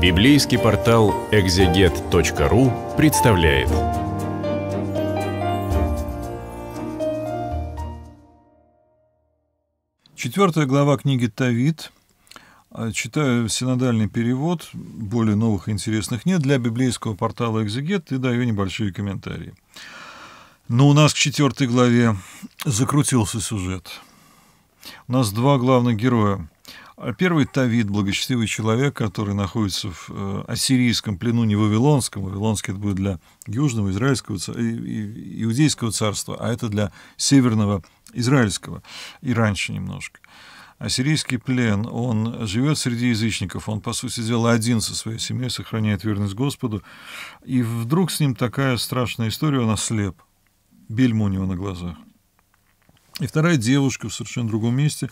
Библейский портал экзегет.ру представляет. Четвертая глава книги «Тавид». Э, читаю синодальный перевод, более новых и интересных нет, для библейского портала «Экзегет» и даю небольшие комментарии. Но у нас к четвертой главе закрутился сюжет. У нас два главных героя – Первый Тавид, благочестивый человек, который находится в э, ассирийском плену, не вавилонском, вавилонский это будет для южного израильского, иудейского царства, а это для северного израильского, и раньше немножко. Ассирийский плен, он живет среди язычников, он, по сути дела, один со своей семьей, сохраняет верность Господу, и вдруг с ним такая страшная история, он ослеп, бельма у него на глазах. И вторая девушка в совершенно другом месте,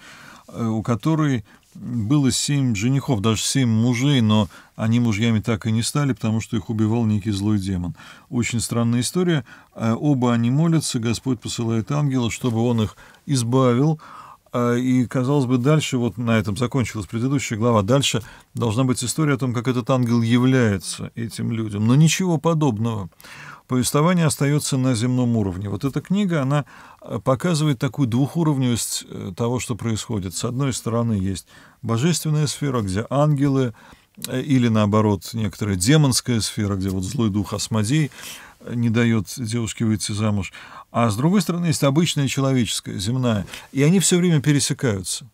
э, у которой было семь женихов, даже семь мужей, но они мужьями так и не стали, потому что их убивал некий злой демон. Очень странная история. Э, оба они молятся, Господь посылает ангела, чтобы он их избавил. Э, и, казалось бы, дальше, вот на этом закончилась предыдущая глава, дальше должна быть история о том, как этот ангел является этим людям. Но ничего подобного повествование остается на земном уровне. Вот эта книга, она э, показывает такую двухуровневость э, того, что происходит. С одной стороны, есть божественная сфера, где ангелы, э, или наоборот, некоторая демонская сфера, где вот злой дух Асмодей не дает девушке выйти замуж. А с другой стороны, есть обычная человеческая, земная. И они все время пересекаются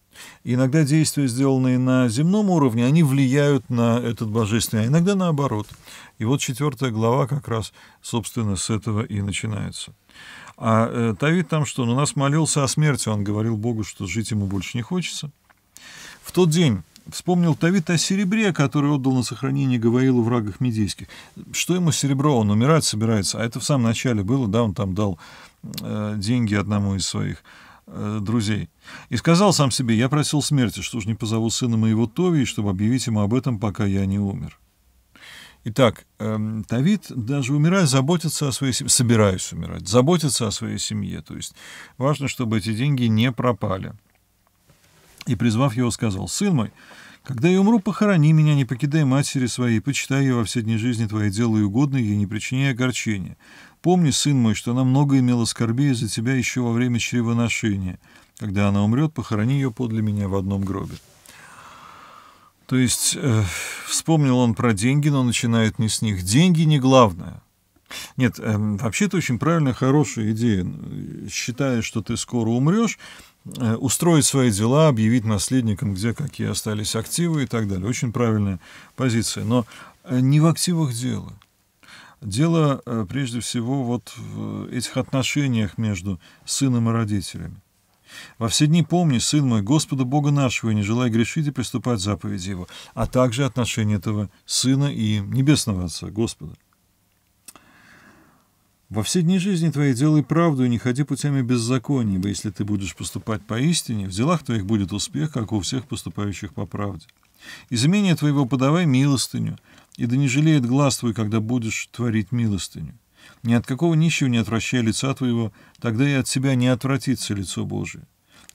иногда действия, сделанные на земном уровне, они влияют на этот божественный, а иногда наоборот. И вот четвертая глава как раз, собственно, с этого и начинается. А э, Давид там что? Он «Ну, нас молился о смерти, он говорил Богу, что жить ему больше не хочется. В тот день вспомнил Давид о серебре, который отдал на сохранение Гаваилу в рагах медийских. Что ему серебро? Он умирать собирается. А это в самом начале было, да, он там дал э, деньги одному из своих Э, друзей. И сказал сам себе, я просил смерти, что ж не позову сына моего Товии, чтобы объявить ему об этом, пока я не умер. Итак, э, Давид, даже умирая, заботится о своей семье, собираюсь умирать, заботится о своей семье. То есть важно, чтобы эти деньги не пропали. И, призвав его, сказал, «Сын мой, когда я умру, похорони меня, не покидай матери своей, почитай ее во все дни жизни твоей, делай угодно ей, не причиняя огорчения. Помни, сын мой, что она много имела скорбей за тебя еще во время чревоношения. Когда она умрет, похорони ее подле меня в одном гробе». То есть э, вспомнил он про деньги, но начинает не с них. Деньги не главное. Нет, э, вообще-то очень правильная, хорошая идея. Считая, что ты скоро умрешь, э, устроить свои дела, объявить наследникам, где какие остались активы и так далее. Очень правильная позиция. Но э, не в активах дело. Дело, э, прежде всего, вот в этих отношениях между сыном и родителями. Во все дни помни, сын мой, Господа Бога нашего, и не желай грешить и приступать заповеди его, а также отношения этого сына и небесного отца, Господа. Во все дни жизни твоей делай правду и не ходи путями беззакония, ибо если ты будешь поступать поистине, в делах твоих будет успех, как у всех поступающих по правде. Из твоего подавай милостыню – и да не жалеет глаз твой, когда будешь творить милостыню. Ни от какого нищего не отвращай лица твоего, тогда и от себя не отвратится лицо Божие.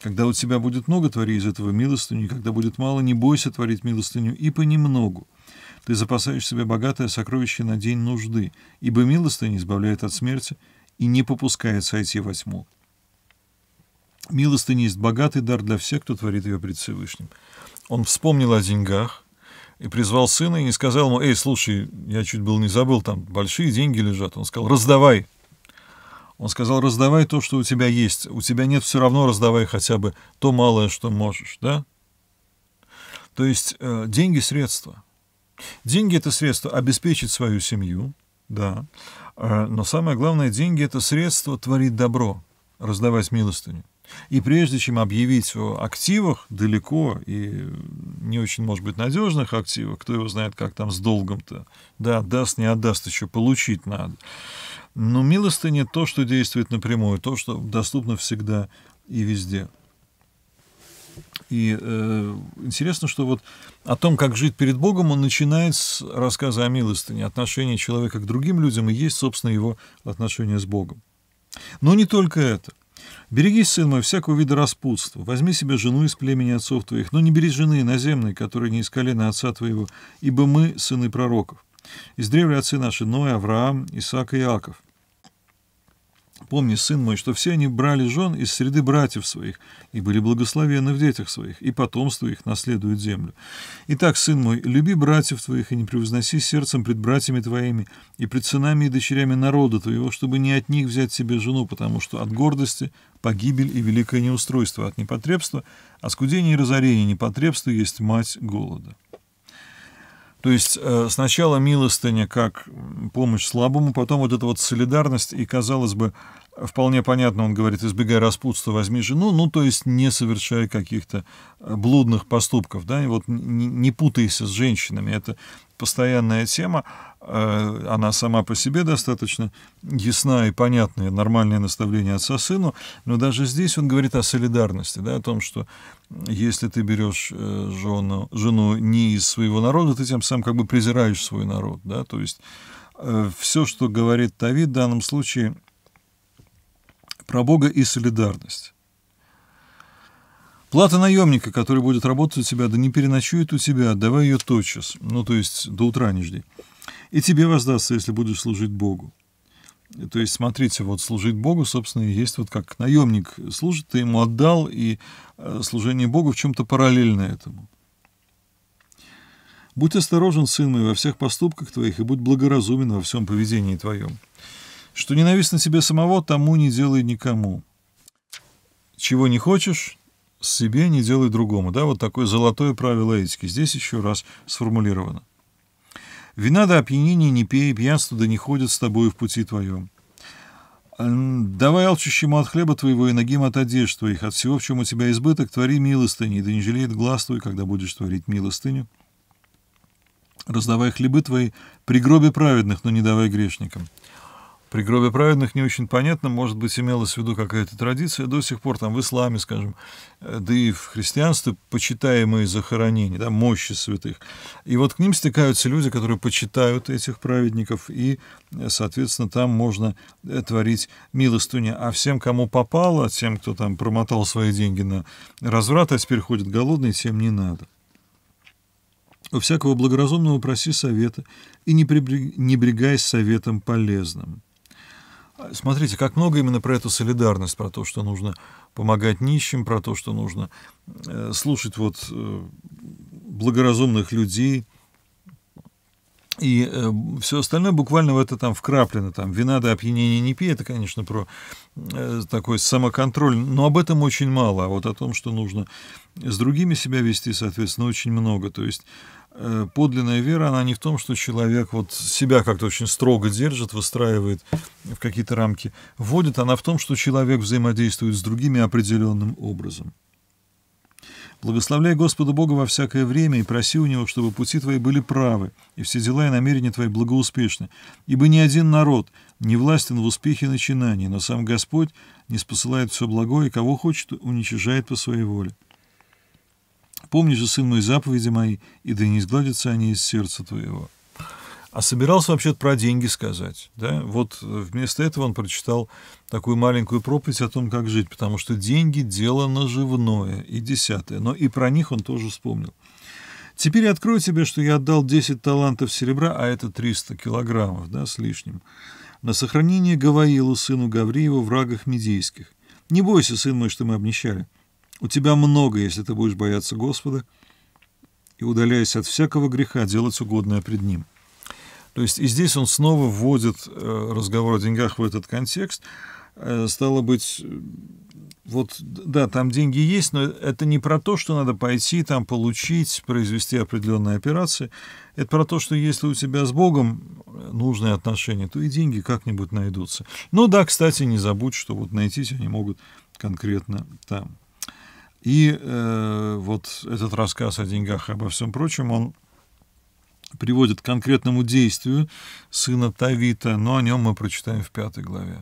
Когда у тебя будет много, твори из этого милостыню, и когда будет мало, не бойся творить милостыню, и понемногу. Ты запасаешь себе богатое сокровище на день нужды, ибо милостыня избавляет от смерти и не попускает сойти во тьму. Милостыня есть богатый дар для всех, кто творит ее пред Всевышним. Он вспомнил о деньгах, и призвал сына и не сказал ему, эй, слушай, я чуть был не забыл, там большие деньги лежат. Он сказал, раздавай. Он сказал, раздавай то, что у тебя есть. У тебя нет, все равно раздавай хотя бы то малое, что можешь, да? То есть э, деньги – средства. Деньги – это средство обеспечить свою семью, да. Э, но самое главное, деньги – это средство творить добро, раздавать милостыню. И прежде чем объявить о активах, далеко и не очень, может быть, надежных активах, кто его знает, как там с долгом-то, да, даст не отдаст, еще получить надо. Но милостыня – то, что действует напрямую, то, что доступно всегда и везде. И э, интересно, что вот о том, как жить перед Богом, он начинает с рассказа о милостыне. Отношение человека к другим людям и есть, собственно, его отношение с Богом. Но не только это. «Берегись, сын мой, всякого вида распутства. Возьми себе жену из племени отцов твоих, но не бери жены иноземной, которая не из колена отца твоего, ибо мы сыны пророков. Из Издревле отцы наши Ной, Авраам, Исаак и Иаков. Помни, сын мой, что все они брали жен из среды братьев своих и были благословены в детях своих, и потомство их наследует землю. Итак, сын мой, люби братьев твоих и не превозноси сердцем пред братьями твоими и пред сынами и дочерями народа твоего, чтобы не от них взять себе жену, потому что от гордости погибель и великое неустройство, от непотребства, а скудение и разорение непотребства есть мать голода». То есть э, сначала милостыня как помощь слабому, потом вот эта вот солидарность и, казалось бы, вполне понятно, он говорит, избегай распутства, возьми жену, ну, то есть не совершая каких-то э, блудных поступков, да, и вот не, не путайся с женщинами, это постоянная тема, э, она сама по себе достаточно ясна и понятная, нормальное наставление отца сыну, но даже здесь он говорит о солидарности, да, о том, что если ты берешь э, жену, жену не из своего народа, ты тем самым как бы презираешь свой народ, да, то есть все, что говорит Давид в данном случае – про Бога и солидарность. Плата наемника, который будет работать у тебя, да не переночует у тебя, отдавай ее тотчас, ну, то есть до утра не жди. И тебе воздастся, если будешь служить Богу. То есть, смотрите, вот служить Богу, собственно, и есть вот как наемник служит, ты ему отдал, и э, служение Богу в чем-то параллельно этому. «Будь осторожен, сын мой, во всех поступках твоих, и будь благоразумен во всем поведении твоем». Что ненавистно тебе самого, тому не делай никому. Чего не хочешь, себе не делай другому. Да, вот такое золотое правило этики. Здесь еще раз сформулировано. Вина до опьянения не пей, пьянство да не ходит с тобою в пути твоем. Давай алчущему от хлеба твоего и ногим от одежд твоих, от всего, в чем у тебя избыток, твори милостыни, и да не жалеет глаз твой, когда будешь творить милостыню. Раздавай хлебы твои при гробе праведных, но не давай грешникам. При гробе праведных не очень понятно, может быть, имелась в виду какая-то традиция, до сих пор там в исламе, скажем, э, да и в христианстве почитаемые захоронения, да, мощи святых. И вот к ним стекаются люди, которые почитают этих праведников, и, э, соответственно, там можно э, творить милостыню. А всем, кому попало, тем, кто там промотал свои деньги на разврат, а теперь ходит голодный, тем не надо. У всякого благоразумного проси совета и не пренебрегай советом полезным. Смотрите, как много именно про эту солидарность, про то, что нужно помогать нищим, про то, что нужно э, слушать вот э, благоразумных людей. И э, все остальное буквально в это там вкраплено. Там вина до опьянения не пей, это, конечно, про э, такой самоконтроль. Но об этом очень мало. А вот о том, что нужно с другими себя вести, соответственно, очень много. То есть Э, подлинная вера, она не в том, что человек вот себя как-то очень строго держит, выстраивает в какие-то рамки, вводит, она в том, что человек взаимодействует с другими определенным образом. Благословляй Господа Бога во всякое время и проси у Него, чтобы пути твои были правы, и все дела и намерения твои благоуспешны. Ибо ни один народ не властен в успехе и но сам Господь не спосылает все благое, и кого хочет уничижает по своей воле. Помни же, сын мой, заповеди мои, и да не изгладятся они из сердца твоего». А собирался вообще про деньги сказать. Да? Вот э, вместо этого он прочитал такую маленькую проповедь о том, как жить, потому что деньги – дело наживное и десятое, но и про них он тоже вспомнил. Теперь открою тебе, что я отдал 10 талантов серебра, а это 300 килограммов да, с лишним, на сохранение Гаваилу, сыну Гавриеву, врагах медийских. Не бойся, сын мой, что мы обнищали. У тебя много, если ты будешь бояться Господа и, удаляясь от всякого греха, делать угодное пред Ним. То есть и здесь он снова вводит э, разговор о деньгах в этот контекст. Э, стало быть, вот да, там деньги есть, но это не про то, что надо пойти там получить, произвести определенные операции. Это про то, что если у тебя с Богом э, нужные отношения, то и деньги как-нибудь найдутся. Ну да, кстати, не забудь, что вот найтись они могут конкретно там. И э, вот этот рассказ о деньгах и обо всем прочем, он приводит к конкретному действию сына Тавита, но о нем мы прочитаем в пятой главе.